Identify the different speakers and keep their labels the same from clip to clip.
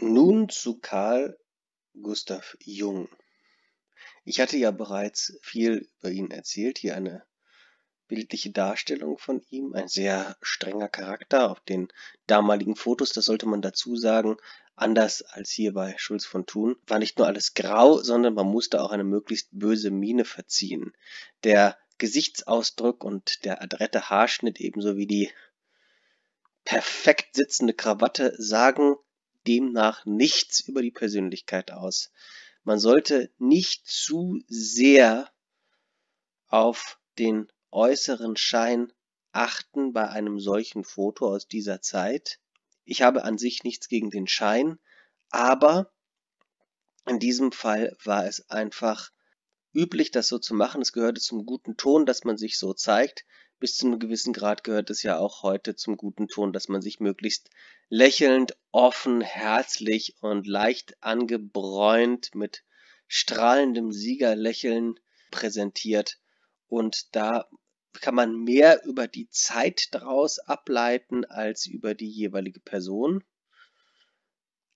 Speaker 1: Nun zu Karl Gustav Jung. Ich hatte ja bereits viel über ihn erzählt, hier eine bildliche Darstellung von ihm, ein sehr strenger Charakter auf den damaligen Fotos, das sollte man dazu sagen, anders als hier bei Schulz von Thun, war nicht nur alles grau, sondern man musste auch eine möglichst böse Miene verziehen. Der Gesichtsausdruck und der adrette Haarschnitt ebenso wie die perfekt sitzende Krawatte sagen demnach nichts über die Persönlichkeit aus. Man sollte nicht zu sehr auf den äußeren Schein achten bei einem solchen Foto aus dieser Zeit. Ich habe an sich nichts gegen den Schein, aber in diesem Fall war es einfach üblich, das so zu machen. Es gehörte zum guten Ton, dass man sich so zeigt. Bis zu einem gewissen Grad gehört es ja auch heute zum guten Ton, dass man sich möglichst lächelnd, offen, herzlich und leicht angebräunt mit strahlendem Siegerlächeln präsentiert. Und da kann man mehr über die Zeit daraus ableiten als über die jeweilige Person.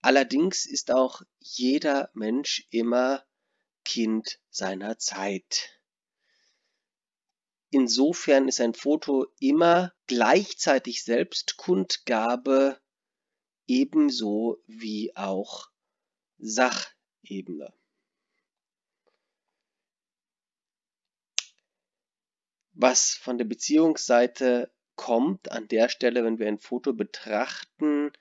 Speaker 1: Allerdings ist auch jeder Mensch immer Kind seiner Zeit. Insofern ist ein Foto immer gleichzeitig Selbstkundgabe ebenso wie auch Sachebene. Was von der Beziehungsseite kommt an der Stelle, wenn wir ein Foto betrachten,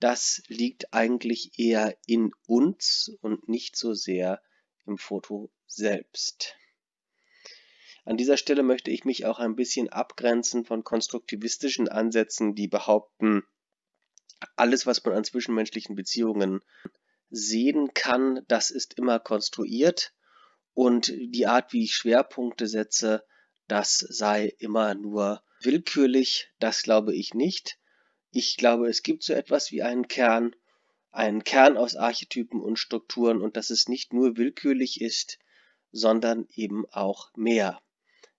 Speaker 1: das liegt eigentlich eher in uns und nicht so sehr im Foto selbst. An dieser Stelle möchte ich mich auch ein bisschen abgrenzen von konstruktivistischen Ansätzen, die behaupten, alles, was man an zwischenmenschlichen Beziehungen sehen kann, das ist immer konstruiert und die Art, wie ich Schwerpunkte setze, das sei immer nur willkürlich, das glaube ich nicht. Ich glaube, es gibt so etwas wie einen Kern, einen Kern aus Archetypen und Strukturen und dass es nicht nur willkürlich ist, sondern eben auch mehr.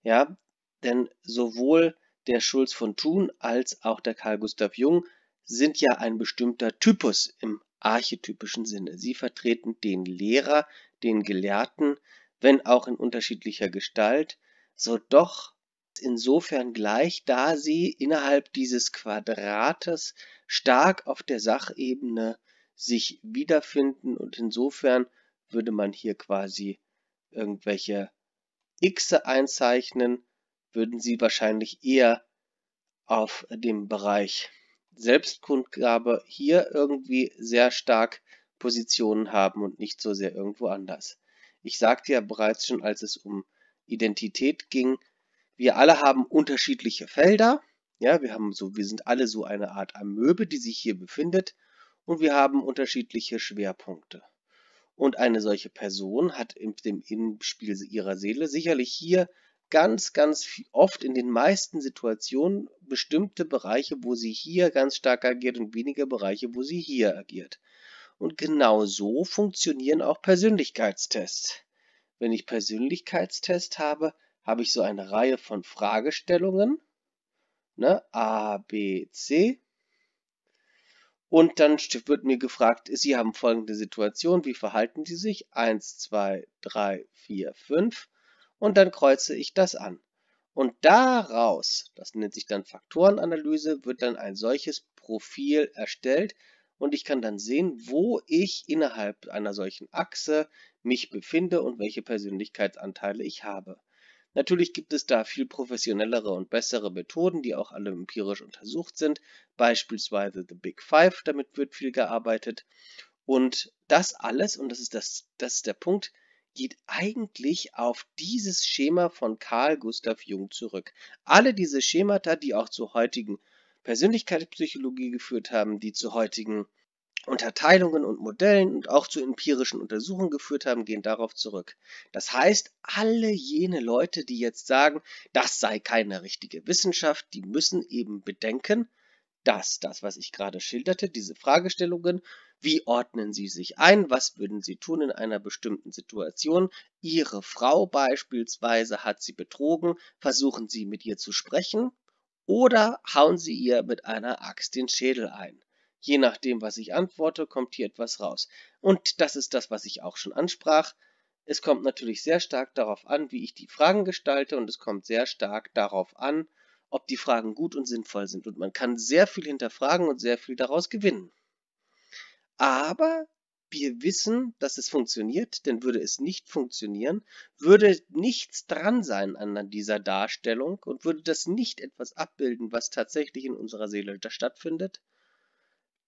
Speaker 1: Ja, denn sowohl der Schulz von Thun als auch der Carl Gustav Jung sind ja ein bestimmter Typus im archetypischen Sinne. Sie vertreten den Lehrer, den Gelehrten, wenn auch in unterschiedlicher Gestalt, so doch insofern gleich, da sie innerhalb dieses Quadrates stark auf der Sachebene sich wiederfinden und insofern würde man hier quasi irgendwelche Xe einzeichnen, würden sie wahrscheinlich eher auf dem Bereich Selbstkundgabe hier irgendwie sehr stark Positionen haben und nicht so sehr irgendwo anders. Ich sagte ja bereits schon, als es um Identität ging, wir alle haben unterschiedliche Felder. Ja, wir haben so, wir sind alle so eine Art Amöbe, die sich hier befindet und wir haben unterschiedliche Schwerpunkte. Und eine solche Person hat im, Innenspiel ihrer Seele sicherlich hier ganz, ganz oft in den meisten Situationen bestimmte Bereiche, wo sie hier ganz stark agiert und weniger Bereiche, wo sie hier agiert. Und genau so funktionieren auch Persönlichkeitstests. Wenn ich Persönlichkeitstest habe, habe ich so eine Reihe von Fragestellungen, ne, A, B, C. Und dann wird mir gefragt, Sie haben folgende Situation, wie verhalten Sie sich? 1, 2, 3, 4, 5 und dann kreuze ich das an. Und daraus, das nennt sich dann Faktorenanalyse, wird dann ein solches Profil erstellt und ich kann dann sehen, wo ich innerhalb einer solchen Achse mich befinde und welche Persönlichkeitsanteile ich habe. Natürlich gibt es da viel professionellere und bessere Methoden, die auch alle empirisch untersucht sind, beispielsweise The Big Five, damit wird viel gearbeitet. Und das alles, und das ist, das, das ist der Punkt, geht eigentlich auf dieses Schema von Carl Gustav Jung zurück. Alle diese Schemata, die auch zur heutigen Persönlichkeitspsychologie geführt haben, die zu heutigen Unterteilungen und Modellen und auch zu empirischen Untersuchungen geführt haben, gehen darauf zurück. Das heißt, alle jene Leute, die jetzt sagen, das sei keine richtige Wissenschaft, die müssen eben bedenken, dass das, was ich gerade schilderte, diese Fragestellungen wie ordnen Sie sich ein? Was würden Sie tun in einer bestimmten Situation? Ihre Frau beispielsweise hat Sie betrogen. Versuchen Sie mit ihr zu sprechen oder hauen Sie ihr mit einer Axt den Schädel ein. Je nachdem, was ich antworte, kommt hier etwas raus. Und das ist das, was ich auch schon ansprach. Es kommt natürlich sehr stark darauf an, wie ich die Fragen gestalte und es kommt sehr stark darauf an, ob die Fragen gut und sinnvoll sind. Und man kann sehr viel hinterfragen und sehr viel daraus gewinnen. Aber wir wissen, dass es funktioniert, denn würde es nicht funktionieren, würde nichts dran sein an dieser Darstellung und würde das nicht etwas abbilden, was tatsächlich in unserer Seele stattfindet,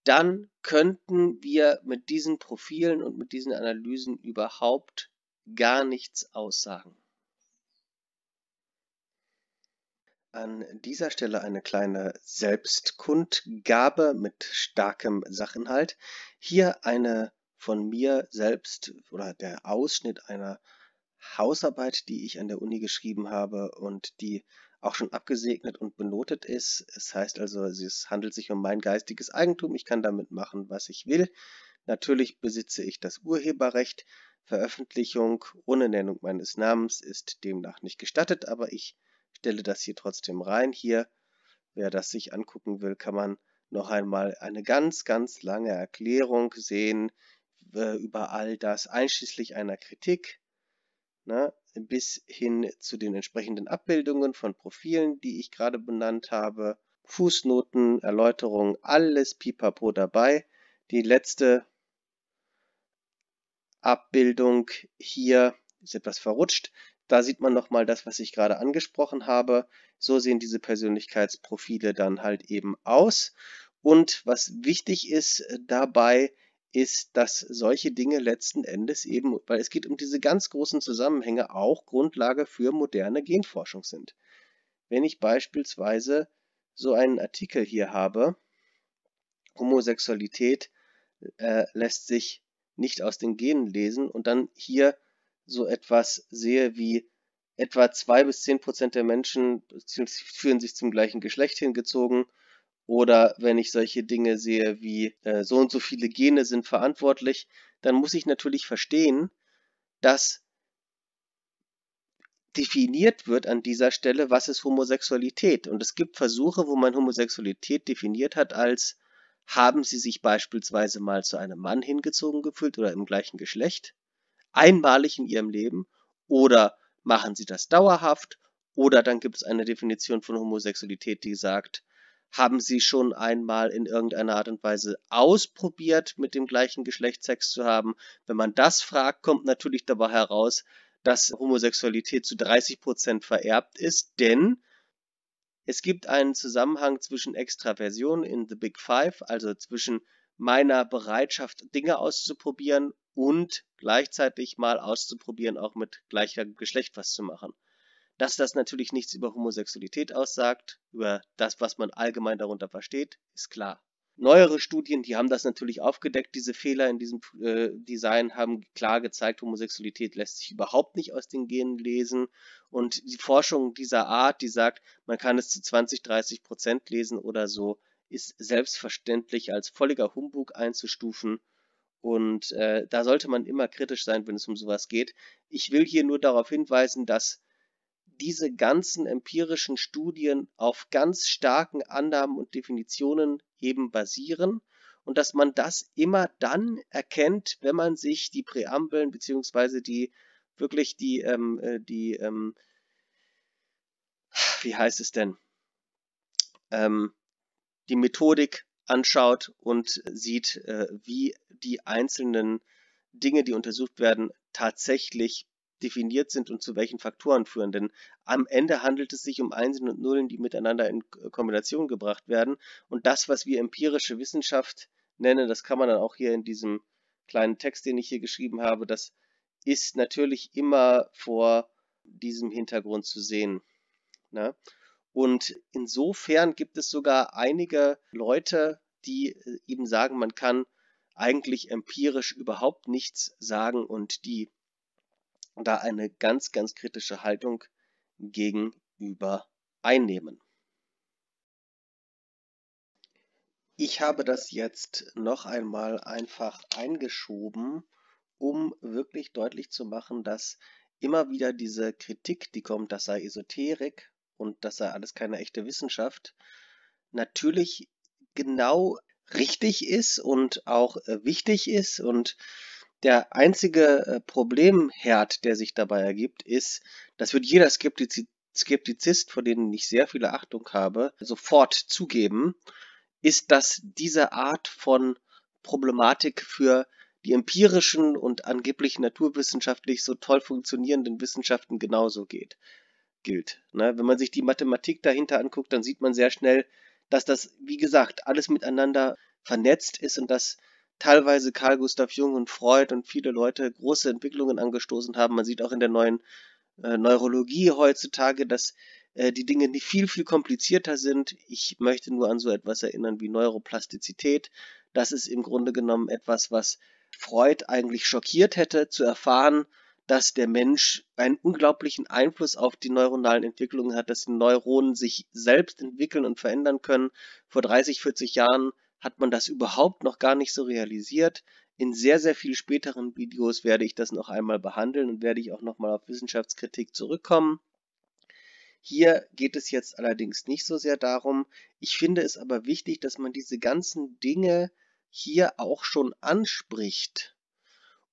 Speaker 1: dann könnten wir mit diesen Profilen und mit diesen Analysen überhaupt gar nichts aussagen. An dieser Stelle eine kleine Selbstkundgabe mit starkem Sachinhalt. Hier eine von mir selbst oder der Ausschnitt einer Hausarbeit, die ich an der Uni geschrieben habe und die auch schon abgesegnet und benotet ist. Es heißt also, es handelt sich um mein geistiges Eigentum. Ich kann damit machen, was ich will. Natürlich besitze ich das Urheberrecht. Veröffentlichung ohne Nennung meines Namens ist demnach nicht gestattet, aber ich stelle das hier trotzdem rein. Hier, wer das sich angucken will, kann man noch einmal eine ganz, ganz lange Erklärung sehen äh, über all das, einschließlich einer Kritik, na, ne, bis hin zu den entsprechenden Abbildungen von Profilen, die ich gerade benannt habe, Fußnoten, Erläuterungen, alles pipapo dabei. Die letzte Abbildung hier ist etwas verrutscht. Da sieht man nochmal das, was ich gerade angesprochen habe. So sehen diese Persönlichkeitsprofile dann halt eben aus. Und was wichtig ist äh, dabei, ist, dass solche Dinge letzten Endes eben, weil es geht um diese ganz großen Zusammenhänge, auch Grundlage für moderne Genforschung sind. Wenn ich beispielsweise so einen Artikel hier habe, Homosexualität äh, lässt sich nicht aus den Genen lesen und dann hier so etwas sehe wie etwa zwei bis zehn Prozent der Menschen fühlen sich zum gleichen Geschlecht hingezogen oder wenn ich solche Dinge sehe wie äh, so und so viele Gene sind verantwortlich, dann muss ich natürlich verstehen, dass definiert wird an dieser Stelle, was ist Homosexualität. Und es gibt Versuche, wo man Homosexualität definiert hat als haben sie sich beispielsweise mal zu einem Mann hingezogen gefühlt oder im gleichen Geschlecht einmalig in ihrem Leben oder machen sie das dauerhaft oder dann gibt es eine Definition von Homosexualität, die sagt, haben sie schon einmal in irgendeiner Art und Weise ausprobiert, mit dem gleichen Geschlecht Sex zu haben. Wenn man das fragt, kommt natürlich dabei heraus, dass Homosexualität zu 30 Prozent vererbt ist, denn es gibt einen Zusammenhang zwischen Extraversion in The Big Five, also zwischen meiner Bereitschaft, Dinge auszuprobieren und gleichzeitig mal auszuprobieren, auch mit gleicher Geschlecht was zu machen. Dass das natürlich nichts über Homosexualität aussagt, über das, was man allgemein darunter versteht, ist klar. Neuere Studien, die haben das natürlich aufgedeckt, diese Fehler in diesem äh, Design haben klar gezeigt, Homosexualität lässt sich überhaupt nicht aus den Genen lesen. Und die Forschung dieser Art, die sagt, man kann es zu 20, 30 Prozent lesen oder so, ist selbstverständlich als völliger Humbug einzustufen. Und äh, da sollte man immer kritisch sein, wenn es um sowas geht. Ich will hier nur darauf hinweisen, dass diese ganzen empirischen Studien auf ganz starken Annahmen und Definitionen eben basieren und dass man das immer dann erkennt, wenn man sich die Präambeln bzw. die wirklich die ähm, äh, die ähm, wie heißt es denn ähm, die Methodik anschaut und sieht, äh, wie die einzelnen Dinge, die untersucht werden, tatsächlich definiert sind und zu welchen Faktoren führen. Denn am Ende handelt es sich um Einsen und Nullen, die miteinander in Kombination gebracht werden. Und das, was wir empirische Wissenschaft nennen, das kann man dann auch hier in diesem kleinen Text, den ich hier geschrieben habe, das ist natürlich immer vor diesem Hintergrund zu sehen. Na? Ne? Und insofern gibt es sogar einige Leute, die äh, eben sagen, man kann eigentlich empirisch überhaupt nichts sagen und die da eine ganz, ganz kritische Haltung gegenüber einnehmen. Ich habe das jetzt noch einmal einfach eingeschoben, um wirklich deutlich zu machen, dass immer wieder diese Kritik, die kommt, das sei Esoterik, und das sei alles keine echte Wissenschaft, natürlich genau richtig ist und auch äh, wichtig ist. Und der einzige äh, Problemherd, der sich dabei ergibt, ist, das wird jeder Skeptiz Skeptizist, vor denen ich sehr viele Achtung habe, sofort zugeben, ist, dass diese Art von Problematik für die empirischen und angeblich naturwissenschaftlich so toll funktionierenden Wissenschaften genauso geht gilt. Ne? Wenn man sich die Mathematik dahinter anguckt, dann sieht man sehr schnell, dass das, wie gesagt, alles miteinander vernetzt ist und dass teilweise Karl Gustav Jung und Freud und viele Leute große Entwicklungen angestoßen haben. Man sieht auch in der neuen äh, Neurologie heutzutage, dass äh, die Dinge nicht viel, viel komplizierter sind. Ich möchte nur an so etwas erinnern wie Neuroplastizität. Das ist im Grunde genommen etwas, was Freud eigentlich schockiert hätte, zu erfahren, dass der Mensch einen unglaublichen Einfluss auf die neuronalen Entwicklungen hat, dass die Neuronen sich selbst entwickeln und verändern können. Vor 30, 40 Jahren hat man das überhaupt noch gar nicht so realisiert. In sehr, sehr viel späteren Videos werde ich das noch einmal behandeln und werde ich auch nochmal auf Wissenschaftskritik zurückkommen. Hier geht es jetzt allerdings nicht so sehr darum. Ich finde es aber wichtig, dass man diese ganzen Dinge hier auch schon anspricht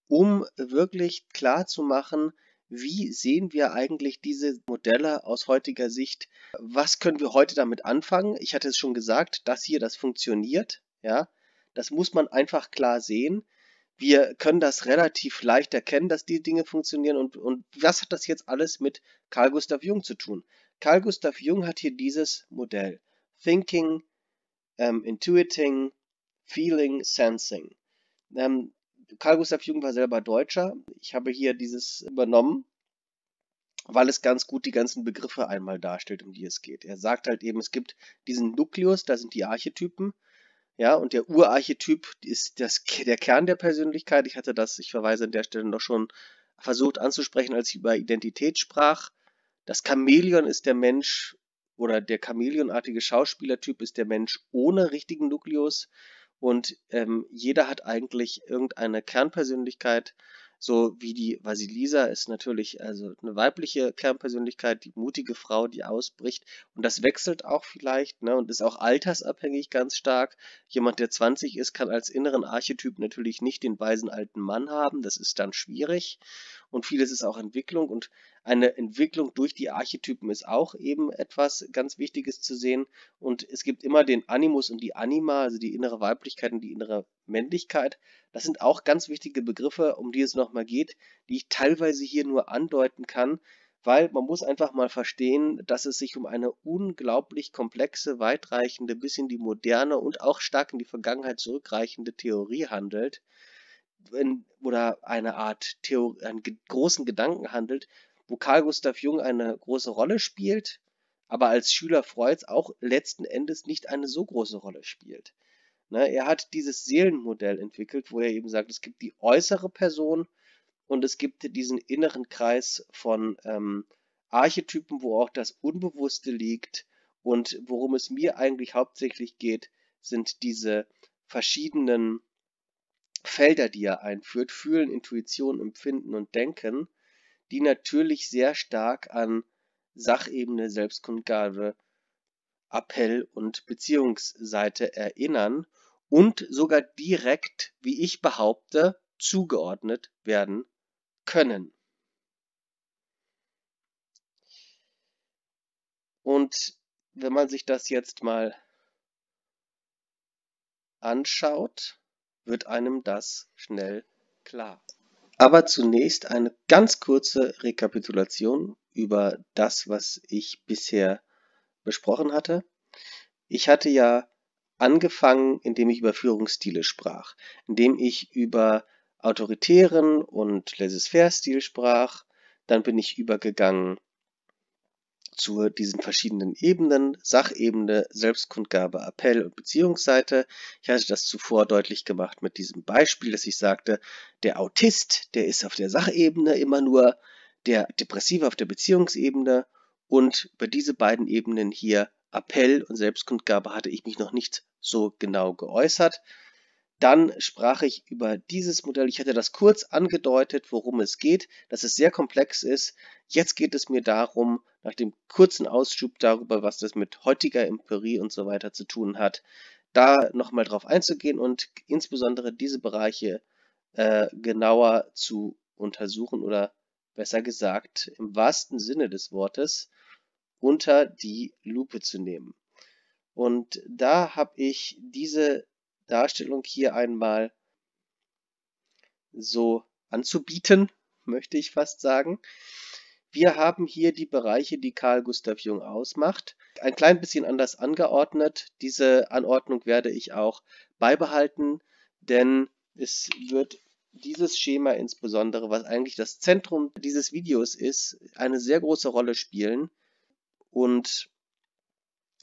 Speaker 1: um wirklich klar zu machen, wie sehen wir eigentlich diese Modelle aus heutiger Sicht? Was können wir heute damit anfangen? Ich hatte es schon gesagt, dass hier, das funktioniert. Ja, das muss man einfach klar sehen. Wir können das relativ leicht erkennen, dass die Dinge funktionieren. Und, und was hat das jetzt alles mit Carl Gustav Jung zu tun? Carl Gustav Jung hat hier dieses Modell. Thinking, ähm, Intuiting, Feeling, Sensing. Ähm, Karl Gustav Jung war selber Deutscher. Ich habe hier dieses übernommen, weil es ganz gut die ganzen Begriffe einmal darstellt, um die es geht. Er sagt halt eben, es gibt diesen Nukleus, da sind die Archetypen. Ja, und der Urarchetyp ist das, der Kern der Persönlichkeit. Ich hatte das, ich verweise an der Stelle noch schon versucht anzusprechen, als ich über Identität sprach. Das Chamäleon ist der Mensch oder der Chamäleonartige Schauspielertyp ist der Mensch ohne richtigen Nukleus. Und ähm, jeder hat eigentlich irgendeine Kernpersönlichkeit, so wie die Vasilisa ist natürlich also eine weibliche Kernpersönlichkeit, die mutige Frau, die ausbricht. Und das wechselt auch vielleicht ne, und ist auch altersabhängig ganz stark. Jemand, der 20 ist, kann als inneren Archetyp natürlich nicht den weisen alten Mann haben. Das ist dann schwierig und vieles ist auch Entwicklung und eine Entwicklung durch die Archetypen ist auch eben etwas ganz Wichtiges zu sehen und es gibt immer den Animus und die Anima, also die innere Weiblichkeit und die innere Männlichkeit. Das sind auch ganz wichtige Begriffe, um die es nochmal geht, die ich teilweise hier nur andeuten kann, weil man muss einfach mal verstehen, dass es sich um eine unglaublich komplexe, weitreichende, bis in die moderne und auch stark in die Vergangenheit zurückreichende Theorie handelt, in, oder eine Art Theorie, einen großen Gedanken handelt, wo Carl Gustav Jung eine große Rolle spielt, aber als Schüler Freuds auch letzten Endes nicht eine so große Rolle spielt. Ne, er hat dieses Seelenmodell entwickelt, wo er eben sagt, es gibt die äußere Person und es gibt diesen inneren Kreis von ähm, Archetypen, wo auch das Unbewusste liegt. Und worum es mir eigentlich hauptsächlich geht, sind diese verschiedenen Felder, die er einführt, Fühlen, Intuition, Empfinden und Denken, die natürlich sehr stark an Sachebene, Selbstkundgabe, Appell und Beziehungsseite erinnern und sogar direkt, wie ich behaupte, zugeordnet werden können. Und wenn man sich das jetzt mal anschaut, wird einem das schnell klar. Aber zunächst eine ganz kurze Rekapitulation über das, was ich bisher besprochen hatte. Ich hatte ja angefangen, indem ich über Führungsstile sprach, indem ich über autoritären und laissez-faire-Stil sprach, dann bin ich übergegangen zu diesen verschiedenen Ebenen, Sachebene, Selbstkundgabe, Appell und Beziehungsseite. Ich hatte das zuvor deutlich gemacht mit diesem Beispiel, dass ich sagte, der Autist, der ist auf der Sachebene immer nur, der Depressive auf der Beziehungsebene und über diese beiden Ebenen hier Appell und Selbstkundgabe hatte ich mich noch nicht so genau geäußert. Dann sprach ich über dieses Modell. Ich hatte das kurz angedeutet, worum es geht, dass es sehr komplex ist, Jetzt geht es mir darum, nach dem kurzen Ausschub darüber, was das mit heutiger Empirie und so weiter zu tun hat, da nochmal drauf einzugehen und insbesondere diese Bereiche äh, genauer zu untersuchen oder besser gesagt im wahrsten Sinne des Wortes unter die Lupe zu nehmen. Und da habe ich diese Darstellung hier einmal so anzubieten, möchte ich fast sagen. Wir haben hier die Bereiche, die Carl Gustav Jung ausmacht, ein klein bisschen anders angeordnet. Diese Anordnung werde ich auch beibehalten, denn es wird dieses Schema insbesondere, was eigentlich das Zentrum dieses Videos ist, eine sehr große Rolle spielen. Und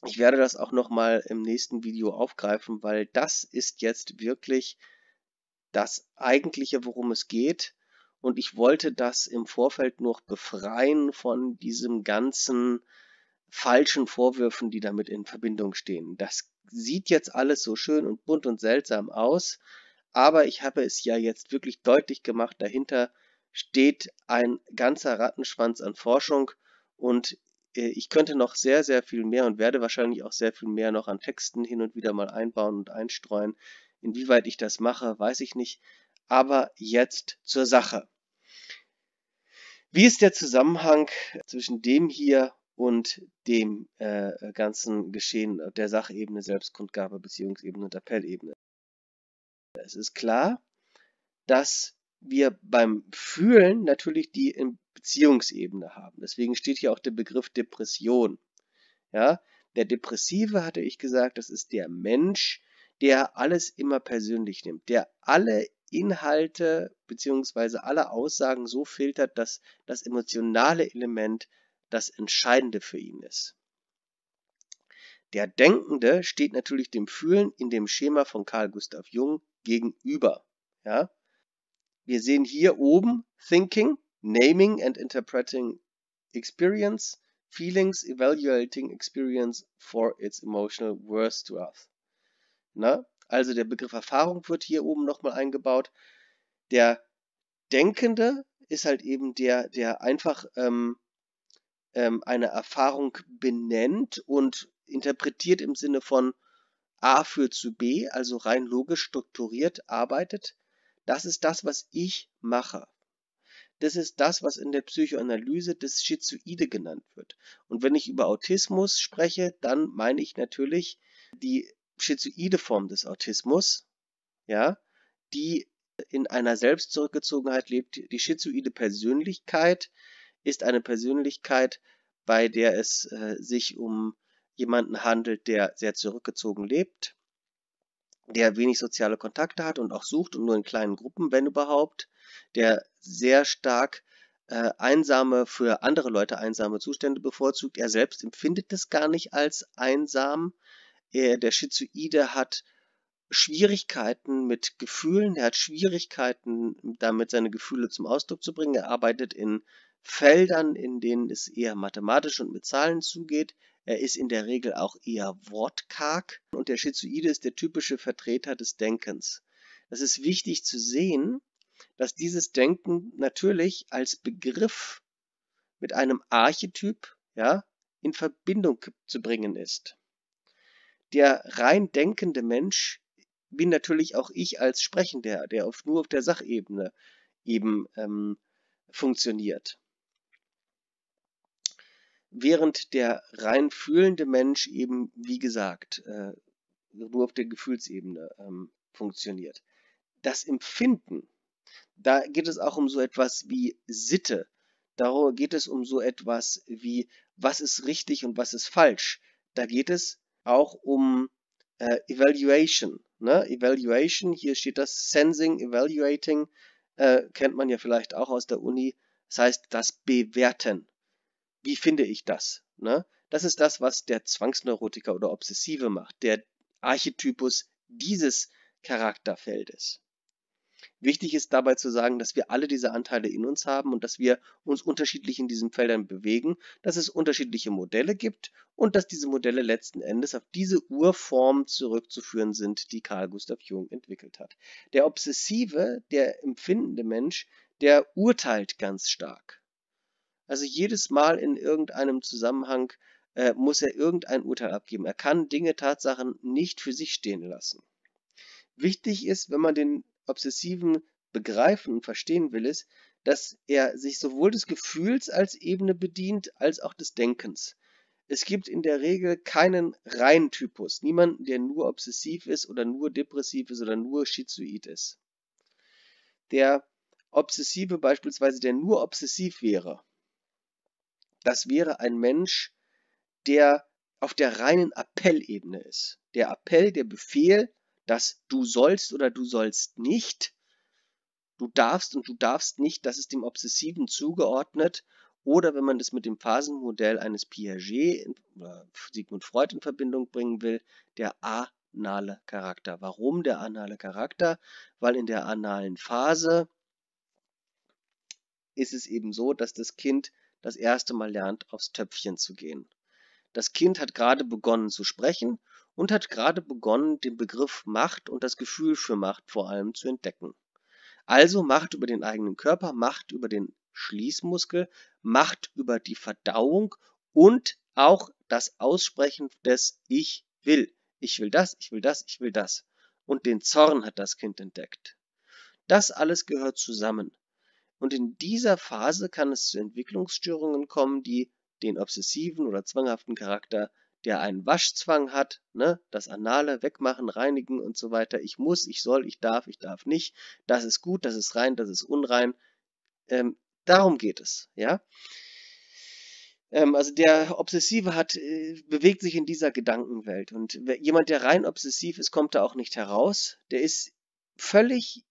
Speaker 1: ich werde das auch nochmal im nächsten Video aufgreifen, weil das ist jetzt wirklich das eigentliche, worum es geht. Und ich wollte das im Vorfeld noch befreien von diesem ganzen falschen Vorwürfen, die damit in Verbindung stehen. Das sieht jetzt alles so schön und bunt und seltsam aus, aber ich habe es ja jetzt wirklich deutlich gemacht, dahinter steht ein ganzer Rattenschwanz an Forschung und äh, ich könnte noch sehr, sehr viel mehr und werde wahrscheinlich auch sehr viel mehr noch an Texten hin und wieder mal einbauen und einstreuen. Inwieweit ich das mache, weiß ich nicht. Aber jetzt zur Sache. Wie ist der Zusammenhang zwischen dem hier und dem äh, ganzen Geschehen der Sachebene, Selbstkundgabe, Beziehungsebene und Appellebene? Es ist klar, dass wir beim Fühlen natürlich die Beziehungsebene haben. Deswegen steht hier auch der Begriff Depression. Ja, der Depressive hatte ich gesagt, das ist der Mensch, der alles immer persönlich nimmt, der alle Inhalte beziehungsweise alle Aussagen so filtert, dass das emotionale Element das Entscheidende für ihn ist. Der Denkende steht natürlich dem Fühlen in dem Schema von Carl Gustav Jung gegenüber. Ja? Wir sehen hier oben Thinking, Naming and Interpreting Experience, Feelings, Evaluating Experience for its Emotional Worth to Us. Na? Also der Begriff Erfahrung wird hier oben nochmal eingebaut. Der Denkende ist halt eben der, der einfach ähm, ähm, eine Erfahrung benennt und interpretiert im Sinne von A führt zu B, also rein logisch strukturiert arbeitet. Das ist das, was ich mache. Das ist das, was in der Psychoanalyse des Schizoide genannt wird. Und wenn ich über Autismus spreche, dann meine ich natürlich die schizoide Form des Autismus, ja, die in einer Selbstzurückgezogenheit lebt. Die schizoide Persönlichkeit ist eine Persönlichkeit, bei der es äh, sich um jemanden handelt, der sehr zurückgezogen lebt, der wenig soziale Kontakte hat und auch sucht und nur in kleinen Gruppen, wenn überhaupt, der sehr stark äh, einsame, für andere Leute einsame Zustände bevorzugt. Er selbst empfindet das gar nicht als einsam, äh, der Schizoide hat Schwierigkeiten mit Gefühlen, er hat Schwierigkeiten damit, seine Gefühle zum Ausdruck zu bringen. Er arbeitet in Feldern, in denen es eher mathematisch und mit Zahlen zugeht. Er ist in der Regel auch eher wortkarg und der Schizoide ist der typische Vertreter des Denkens. Es ist wichtig zu sehen, dass dieses Denken natürlich als Begriff mit einem Archetyp ja, in Verbindung zu bringen ist der rein denkende Mensch bin natürlich auch ich als Sprechender, der auf, nur auf der Sachebene eben ähm, funktioniert. Während der rein fühlende Mensch eben, wie gesagt, äh, nur auf der Gefühlsebene ähm, funktioniert. Das Empfinden, da geht es auch um so etwas wie Sitte. Darüber geht es um so etwas wie, was ist richtig und was ist falsch. Da geht es auch um äh, Evaluation. Ne? Evaluation, hier steht das Sensing, Evaluating, äh, kennt man ja vielleicht auch aus der Uni. Das heißt, das Bewerten. Wie finde ich das? Ne? Das ist das, was der Zwangsneurotiker oder Obsessive macht, der Archetypus dieses Charakterfeldes. Wichtig ist dabei zu sagen, dass wir alle diese Anteile in uns haben und dass wir uns unterschiedlich in diesen Feldern bewegen, dass es unterschiedliche Modelle gibt und dass diese Modelle letzten Endes auf diese Urform zurückzuführen sind, die Carl Gustav Jung entwickelt hat. Der obsessive, der empfindende Mensch, der urteilt ganz stark. Also jedes Mal in irgendeinem Zusammenhang äh, muss er irgendein Urteil abgeben. Er kann Dinge, Tatsachen nicht für sich stehen lassen. Wichtig ist, wenn man den obsessiven Begreifen und Verstehen will, ist, dass er sich sowohl des Gefühls als Ebene bedient, als auch des Denkens. Es gibt in der Regel keinen reinen Typus, niemanden, der nur obsessiv ist oder nur depressiv ist oder nur schizoid ist. Der Obsessive beispielsweise, der nur obsessiv wäre, das wäre ein Mensch, der auf der reinen Appellebene ist. Der Appell, der Befehl dass du sollst oder du sollst nicht, du darfst und du darfst nicht, das ist dem Obsessiven zugeordnet. Oder wenn man das mit dem Phasenmodell eines Piaget oder Sigmund Freud in Verbindung bringen will, der anale Charakter. Warum der anale Charakter? Weil in der analen Phase ist es eben so, dass das Kind das erste Mal lernt, aufs Töpfchen zu gehen. Das Kind hat gerade begonnen zu sprechen und hat gerade begonnen, den Begriff Macht und das Gefühl für Macht vor allem zu entdecken. Also Macht über den eigenen Körper, Macht über den Schließmuskel, Macht über die Verdauung und auch das Aussprechen des Ich will. Ich will das, ich will das, ich will das. Und den Zorn hat das Kind entdeckt. Das alles gehört zusammen. Und in dieser Phase kann es zu Entwicklungsstörungen kommen, die den obsessiven oder zwanghaften Charakter der einen Waschzwang hat, ne, das Anale wegmachen, reinigen und so weiter. Ich muss, ich soll, ich darf, ich darf nicht. Das ist gut, das ist rein, das ist unrein. Ähm, darum geht es, ja. Ähm, also der Obsessive hat, äh, bewegt sich in dieser Gedankenwelt. Und jemand, der rein obsessiv ist, kommt da auch nicht heraus. Der ist völlig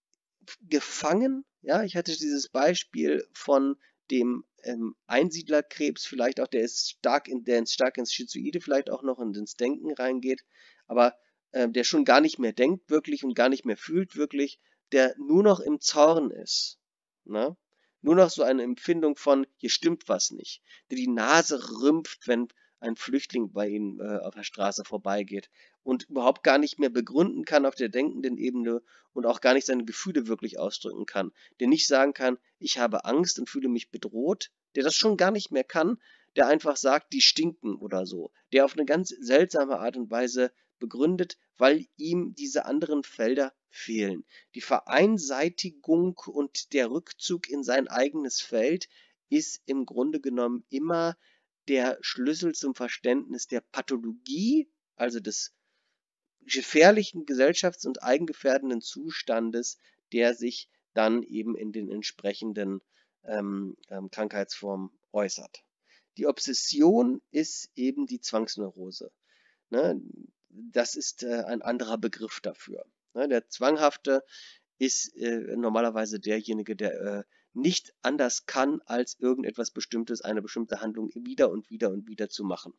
Speaker 1: gefangen. Ja, ich hatte dieses Beispiel von dem ähm, Einsiedlerkrebs vielleicht auch, der ist stark in, der stark ins Schizoide vielleicht auch noch und ins Denken reingeht, aber äh, der schon gar nicht mehr denkt wirklich und gar nicht mehr fühlt wirklich, der nur noch im Zorn ist. Ne? Nur noch so eine Empfindung von, hier stimmt was nicht, der die Nase rümpft, wenn ein Flüchtling bei ihm äh, auf der Straße vorbeigeht und überhaupt gar nicht mehr begründen kann auf der denkenden Ebene und auch gar nicht seine Gefühle wirklich ausdrücken kann, der nicht sagen kann, ich habe Angst und fühle mich bedroht, der das schon gar nicht mehr kann, der einfach sagt, die stinken oder so, der auf eine ganz seltsame Art und Weise begründet, weil ihm diese anderen Felder fehlen. Die Vereinseitigung und der Rückzug in sein eigenes Feld ist im Grunde genommen immer der Schlüssel zum Verständnis der Pathologie, also des gefährlichen gesellschafts- und eigengefährdenden Zustandes, der sich dann eben in den entsprechenden ähm, ähm, Krankheitsformen äußert. Die Obsession ist eben die Zwangsneurose. Ne? Das ist äh, ein anderer Begriff dafür. Ne? Der zwanghafte ist äh, normalerweise derjenige, der äh, nicht anders kann, als irgendetwas Bestimmtes, eine bestimmte Handlung wieder und wieder und wieder zu machen.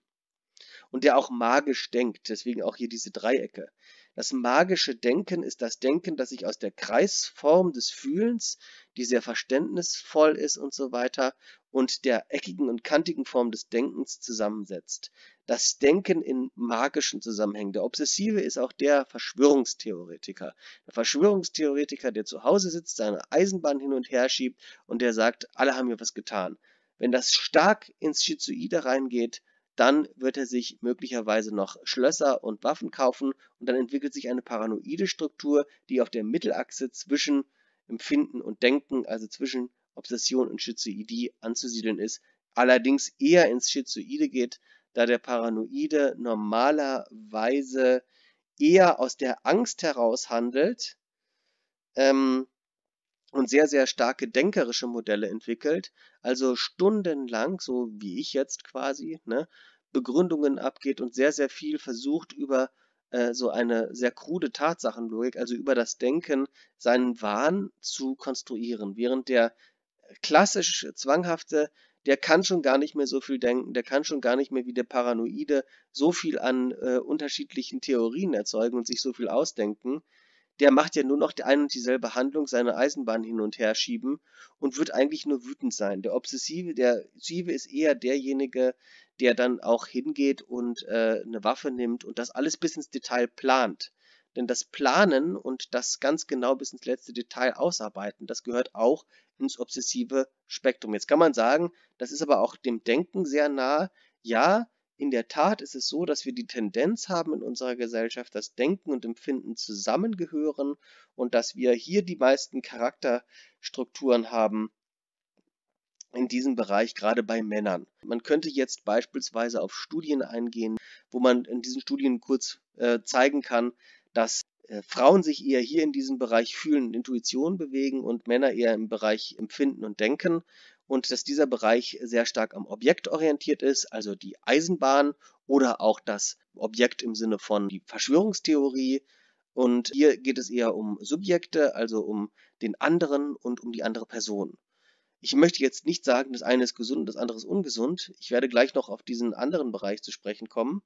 Speaker 1: Und der auch magisch denkt, deswegen auch hier diese Dreiecke. Das magische Denken ist das Denken, das sich aus der Kreisform des Fühlens, die sehr verständnisvoll ist und so weiter, und der eckigen und kantigen Form des Denkens zusammensetzt das Denken in magischen Zusammenhängen. Der Obsessive ist auch der Verschwörungstheoretiker. Der Verschwörungstheoretiker, der zu Hause sitzt, seine Eisenbahn hin und her schiebt und der sagt, alle haben hier was getan. Wenn das stark ins Schizoide reingeht, dann wird er sich möglicherweise noch Schlösser und Waffen kaufen und dann entwickelt sich eine paranoide Struktur, die auf der Mittelachse zwischen Empfinden und Denken, also zwischen Obsession und Schizoidie anzusiedeln ist, allerdings eher ins Schizoide geht, da der Paranoide normalerweise eher aus der Angst heraus handelt ähm, und sehr, sehr starke denkerische Modelle entwickelt, also stundenlang, so wie ich jetzt quasi, ne, Begründungen abgeht und sehr, sehr viel versucht über äh, so eine sehr krude Tatsachenlogik, also über das Denken, seinen Wahn zu konstruieren, während der klassisch zwanghafte der kann schon gar nicht mehr so viel denken, der kann schon gar nicht mehr wie der Paranoide so viel an äh, unterschiedlichen Theorien erzeugen und sich so viel ausdenken. Der macht ja nur noch die ein und dieselbe Handlung, seine Eisenbahn hin und her schieben und wird eigentlich nur wütend sein. Der Obsessive, der Obsessive ist eher derjenige, der dann auch hingeht und äh, eine Waffe nimmt und das alles bis ins Detail plant. Denn das Planen und das ganz genau bis ins letzte Detail ausarbeiten, das gehört auch ins obsessive Spektrum. Jetzt kann man sagen, das ist aber auch dem Denken sehr nahe. Ja, in der Tat ist es so, dass wir die Tendenz haben in unserer Gesellschaft, dass Denken und Empfinden zusammengehören und dass wir hier die meisten Charakterstrukturen haben, in diesem Bereich, gerade bei Männern. Man könnte jetzt beispielsweise auf Studien eingehen, wo man in diesen Studien kurz äh, zeigen kann, dass äh, Frauen sich eher hier in diesem Bereich Fühlen und Intuition bewegen und Männer eher im Bereich Empfinden und Denken und dass dieser Bereich sehr stark am Objekt orientiert ist, also die Eisenbahn oder auch das Objekt im Sinne von die Verschwörungstheorie. Und hier geht es eher um Subjekte, also um den anderen und um die andere Person. Ich möchte jetzt nicht sagen, das eine ist gesund und das andere ist ungesund. Ich werde gleich noch auf diesen anderen Bereich zu sprechen kommen.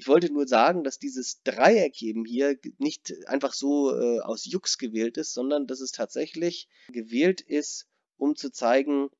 Speaker 1: Ich wollte nur sagen, dass dieses Dreieck eben hier nicht einfach so äh, aus Jux gewählt ist, sondern dass es tatsächlich gewählt ist, um zu zeigen,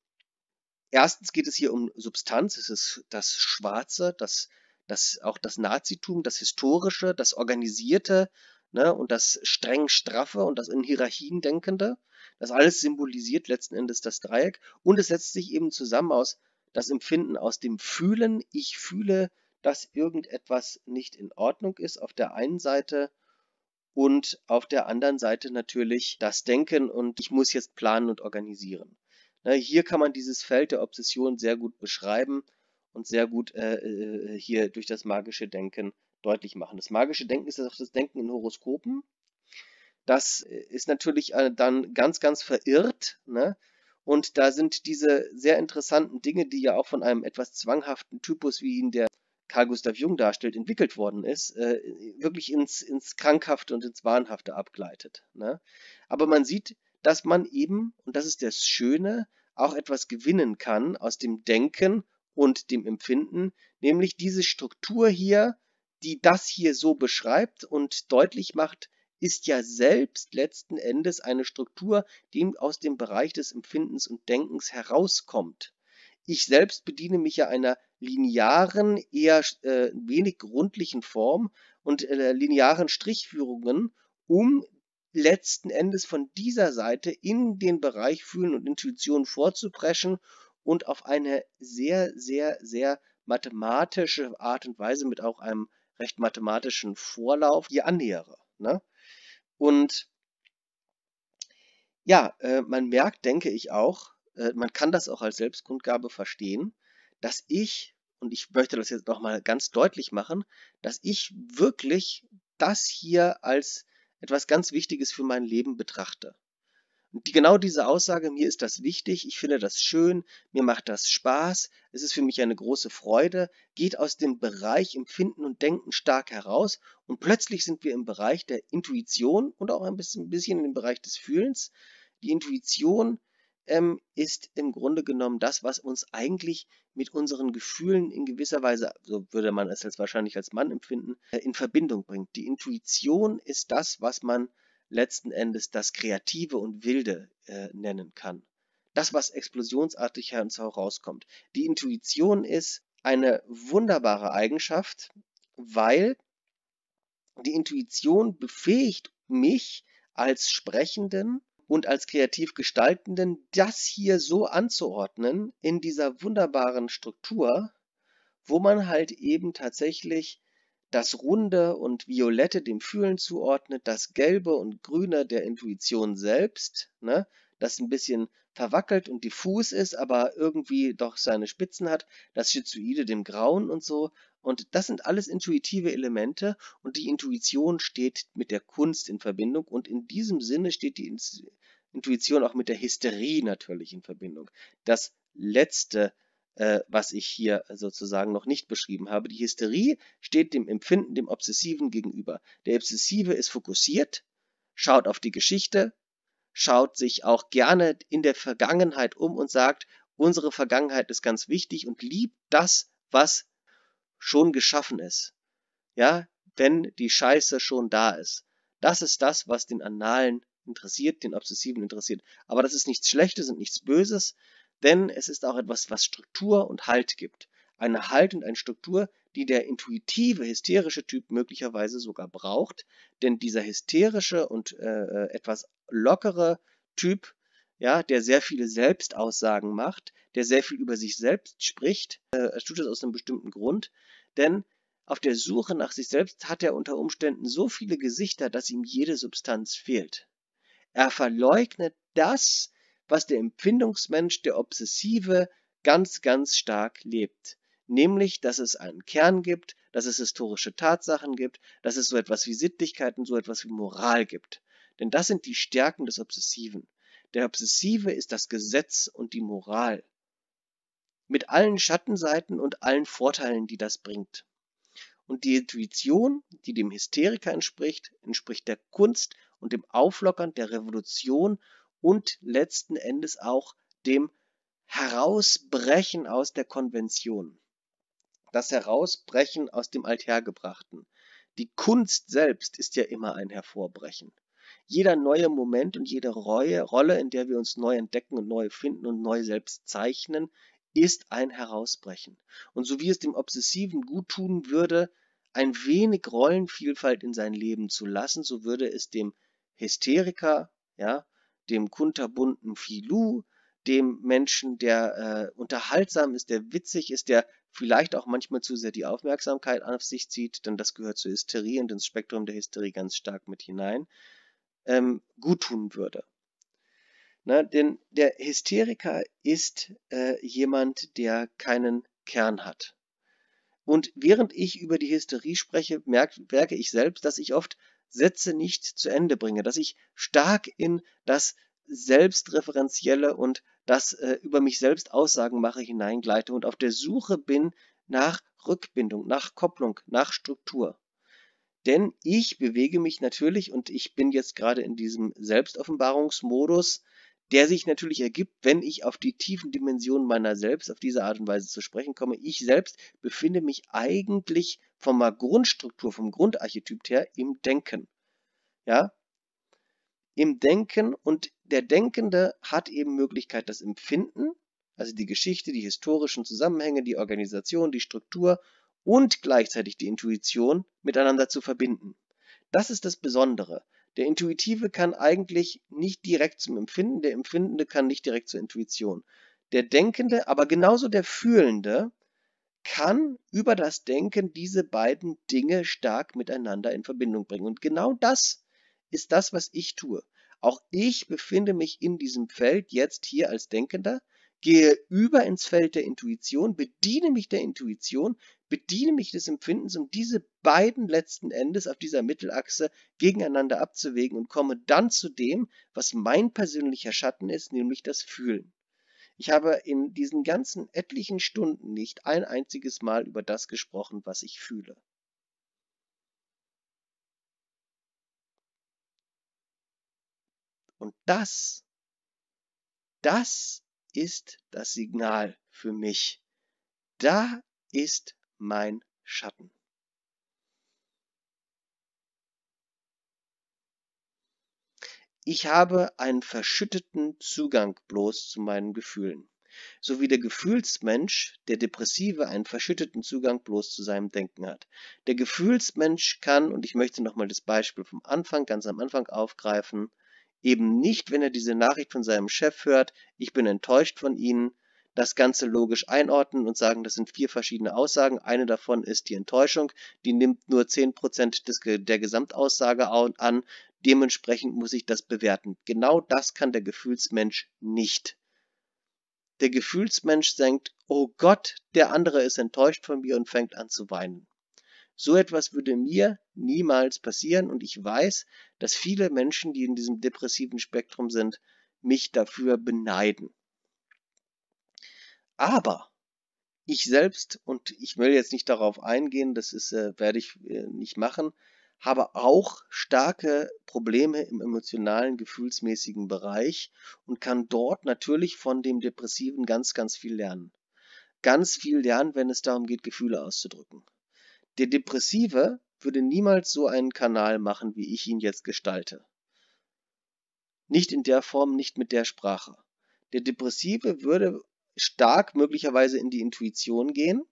Speaker 1: erstens geht es hier um Substanz, es ist das Schwarze, das, das auch das Nazitum, das Historische, das Organisierte ne, und das streng Straffe und das in Hierarchien Denkende. Das alles symbolisiert letzten Endes das Dreieck und es setzt sich eben zusammen aus das Empfinden aus dem Fühlen, ich fühle, dass irgendetwas nicht in Ordnung ist auf der einen Seite und auf der anderen Seite natürlich das Denken und ich muss jetzt planen und organisieren. Na, ne, hier kann man dieses Feld der Obsession sehr gut beschreiben und sehr gut äh, äh, hier durch das magische Denken deutlich machen. Das magische Denken ist auch das Denken in Horoskopen. Das ist natürlich äh, dann ganz, ganz verirrt. Ne? Und da sind diese sehr interessanten Dinge, die ja auch von einem etwas zwanghaften Typus wie in der Carl Gustav Jung darstellt, entwickelt worden ist, äh, wirklich ins, ins Krankhafte und ins Wahnhafte abgleitet. Ne? Aber man sieht, dass man eben, und das ist das Schöne, auch etwas gewinnen kann aus dem Denken und dem Empfinden, nämlich diese Struktur hier, die das hier so beschreibt und deutlich macht, ist ja selbst letzten Endes eine Struktur, die aus dem Bereich des Empfindens und Denkens herauskommt. Ich selbst bediene mich ja einer linearen, eher äh, wenig rundlichen Form und äh, linearen Strichführungen, um letzten Endes von dieser Seite in den Bereich Fühlen und Intuition vorzupreschen und auf eine sehr, sehr, sehr mathematische Art und Weise mit auch einem recht mathematischen Vorlauf hier annähere. Ne? Und ja, äh, man merkt, denke ich auch, äh, man kann das auch als Selbstgrundgabe verstehen, dass ich, und ich möchte das jetzt nochmal ganz deutlich machen, dass ich wirklich das hier als etwas ganz Wichtiges für mein Leben betrachte. Und die, genau diese Aussage, mir ist das wichtig, ich finde das schön, mir macht das Spaß, es ist für mich eine große Freude, geht aus dem Bereich Empfinden und Denken stark heraus und plötzlich sind wir im Bereich der Intuition und auch ein bisschen, ein bisschen im Bereich des Fühlens. Die Intuition ähm, ist im Grunde genommen das, was uns eigentlich mit unseren Gefühlen in gewisser Weise, so würde man es jetzt wahrscheinlich als Mann empfinden, äh, in Verbindung bringt. Die Intuition ist das, was man letzten Endes das Kreative und Wilde äh, nennen kann. Das, was explosionsartig herauskommt. Die Intuition ist eine wunderbare Eigenschaft, weil die Intuition befähigt mich als Sprechenden und als kreativ Gestaltenden das hier so anzuordnen in dieser wunderbaren Struktur, wo man halt eben tatsächlich das Runde und Violette dem Fühlen zuordnet, das Gelbe und Grüne der Intuition selbst, ne, das ein bisschen verwackelt und diffus ist, aber irgendwie doch seine Spitzen hat, das Schizoide dem Grauen und so. Und das sind alles intuitive Elemente und die Intuition steht mit der Kunst in Verbindung und in diesem Sinne steht die Intuition auch mit der Hysterie natürlich in Verbindung. Das letzte, äh, was ich hier sozusagen noch nicht beschrieben habe, die Hysterie steht dem Empfinden, dem Obsessiven gegenüber. Der Obsessive ist fokussiert, schaut auf die Geschichte, schaut sich auch gerne in der Vergangenheit um und sagt, unsere Vergangenheit ist ganz wichtig und liebt das, was schon geschaffen ist. Ja, wenn die Scheiße schon da ist. Das ist das, was den analen interessiert, den Obsessiven interessiert. Aber das ist nichts Schlechtes und nichts Böses, denn es ist auch etwas, was Struktur und Halt gibt. Eine Halt und eine Struktur, die der intuitive, hysterische Typ möglicherweise sogar braucht, denn dieser hysterische und äh, äh etwas lockere Typ, ja, der sehr viele Selbstaussagen macht, der sehr viel über sich selbst spricht, äh, tut das aus einem bestimmten Grund, denn auf der Suche nach sich selbst hat er unter Umständen so viele Gesichter, dass ihm jede Substanz fehlt. Er verleugnet das, was der Empfindungsmensch, der Obsessive, ganz, ganz stark lebt. Nämlich, dass es einen Kern gibt, dass es historische Tatsachen gibt, dass es so etwas wie Sittlichkeit und so etwas wie Moral gibt. Denn das sind die Stärken des Obsessiven. Der Obsessive ist das Gesetz und die Moral. Mit allen Schattenseiten und allen Vorteilen, die das bringt. Und die Intuition, die dem Hysteriker entspricht, entspricht der Kunst und dem Auflockern der Revolution und letzten Endes auch dem Herausbrechen aus der Konvention. Das Herausbrechen aus dem Althergebrachten. Die Kunst selbst ist ja immer ein Hervorbrechen. Jeder neue Moment und jede Reue, Rolle, in der wir uns neu entdecken und neu finden und neu selbst zeichnen, ist ein Herausbrechen. Und so wie es dem Obsessiven guttun würde, ein wenig Rollenvielfalt in sein Leben zu lassen, so würde es dem Hysteriker, ja, dem kunterbunten Filou, dem Menschen, der äh, unterhaltsam ist, der witzig ist, der vielleicht auch manchmal zu sehr die Aufmerksamkeit auf sich zieht, denn das gehört zur Hysterie und ins Spektrum der Hysterie ganz stark mit hinein, ähm, gut würde. Na, denn der Hysteriker ist äh, jemand, der keinen Kern hat. Und während ich über die Hysterie spreche, merke, merke ich selbst, dass ich oft Sätze nicht zu Ende bringe, dass ich stark in das Selbstreferenzielle und das äh, über mich selbst Aussagen mache hineingleite und auf der Suche bin nach Rückbindung, nach Kopplung, nach Struktur. Denn ich bewege mich natürlich und ich bin jetzt gerade in diesem Selbstoffenbarungsmodus der sich natürlich ergibt, wenn ich auf die tiefen Dimensionen meiner selbst auf diese Art und Weise zu sprechen komme. Ich selbst befinde mich eigentlich von meiner Grundstruktur, vom Grundarchetyp her im Denken. Ja? Im Denken und der Denkende hat eben Möglichkeit, das Empfinden, also die Geschichte, die historischen Zusammenhänge, die Organisation, die Struktur und gleichzeitig die Intuition miteinander zu verbinden. Das ist das Besondere. Der Intuitive kann eigentlich nicht direkt zum Empfinden, der Empfindende kann nicht direkt zur Intuition. Der Denkende, aber genauso der Fühlende, kann über das Denken diese beiden Dinge stark miteinander in Verbindung bringen. Und genau das ist das, was ich tue. Auch ich befinde mich in diesem Feld jetzt hier als Denkender, gehe über ins Feld der Intuition, bediene mich der Intuition, bediene mich des Empfindens, um diese beiden letzten Endes auf dieser Mittelachse gegeneinander abzuwägen und komme dann zu dem, was mein persönlicher Schatten ist, nämlich das Fühlen. Ich habe in diesen ganzen etlichen Stunden nicht ein einziges Mal über das gesprochen, was ich fühle. Und das, das ist das Signal für mich. Da ist mein Schatten. Ich habe einen verschütteten Zugang bloß zu meinen Gefühlen, so wie der Gefühlsmensch, der Depressive, einen verschütteten Zugang bloß zu seinem Denken hat. Der Gefühlsmensch kann, und ich möchte nochmal das Beispiel vom Anfang, ganz am Anfang aufgreifen, eben nicht, wenn er diese Nachricht von seinem Chef hört, ich bin enttäuscht von Ihnen, das Ganze logisch einordnen und sagen, das sind vier verschiedene Aussagen. Eine davon ist die Enttäuschung, die nimmt nur 10% des, der Gesamtaussage an. Dementsprechend muss ich das bewerten. Genau das kann der Gefühlsmensch nicht. Der Gefühlsmensch denkt, oh Gott, der andere ist enttäuscht von mir und fängt an zu weinen. So etwas würde mir niemals passieren und ich weiß, dass viele Menschen, die in diesem depressiven Spektrum sind, mich dafür beneiden. Aber ich selbst, und ich will jetzt nicht darauf eingehen, das ist, äh, werde ich äh, nicht machen, habe auch starke Probleme im emotionalen, gefühlsmäßigen Bereich und kann dort natürlich von dem Depressiven ganz, ganz viel lernen. Ganz viel lernen, wenn es darum geht, Gefühle auszudrücken. Der Depressive würde niemals so einen Kanal machen, wie ich ihn jetzt gestalte. Nicht in der Form, nicht mit der Sprache. Der Depressive würde stark möglicherweise in die Intuition gehen,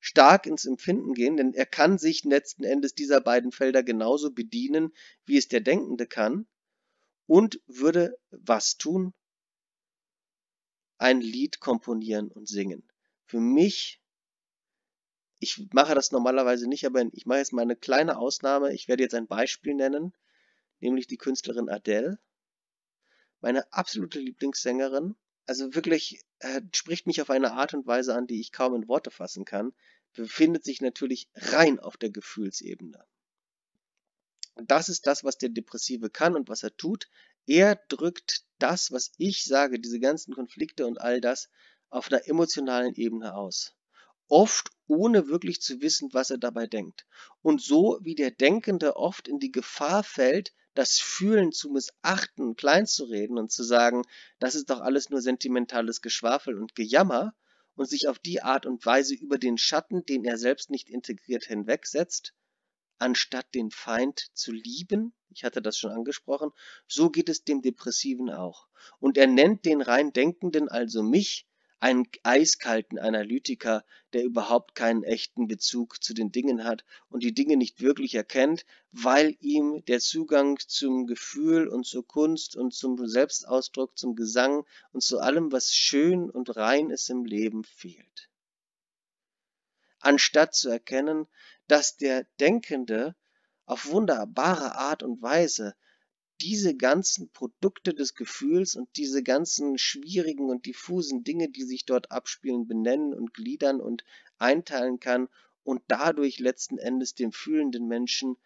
Speaker 1: stark ins Empfinden gehen, denn er kann sich letzten Endes dieser beiden Felder genauso bedienen, wie es der Denkende kann, und würde was tun? Ein Lied komponieren und singen. Für mich, ich mache das normalerweise nicht, aber ich mache jetzt mal eine kleine Ausnahme. Ich werde jetzt ein Beispiel nennen, nämlich die Künstlerin Adele, meine absolute Lieblingssängerin, also wirklich äh, spricht mich auf eine Art und Weise an, die ich kaum in Worte fassen kann, befindet sich natürlich rein auf der Gefühlsebene. Das ist das, was der Depressive kann und was er tut. Er drückt das, was ich sage, diese ganzen Konflikte und all das, auf einer emotionalen Ebene aus. Oft ohne wirklich zu wissen, was er dabei denkt. Und so wie der Denkende oft in die Gefahr fällt, das Fühlen zu missachten kleinzureden und zu sagen, das ist doch alles nur sentimentales Geschwafel und Gejammer und sich auf die Art und Weise über den Schatten, den er selbst nicht integriert, hinwegsetzt, anstatt den Feind zu lieben, ich hatte das schon angesprochen, so geht es dem Depressiven auch. Und er nennt den rein Denkenden, also mich, einen eiskalten Analytiker, der überhaupt keinen echten Bezug zu den Dingen hat und die Dinge nicht wirklich erkennt, weil ihm der Zugang zum Gefühl und zur Kunst und zum Selbstausdruck, zum Gesang und zu allem, was schön und rein ist im Leben, fehlt. Anstatt zu erkennen, dass der Denkende auf wunderbare Art und Weise diese ganzen Produkte des Gefühls und diese ganzen schwierigen und diffusen Dinge, die sich dort abspielen, benennen und gliedern und einteilen kann und dadurch letzten Endes dem fühlenden Menschen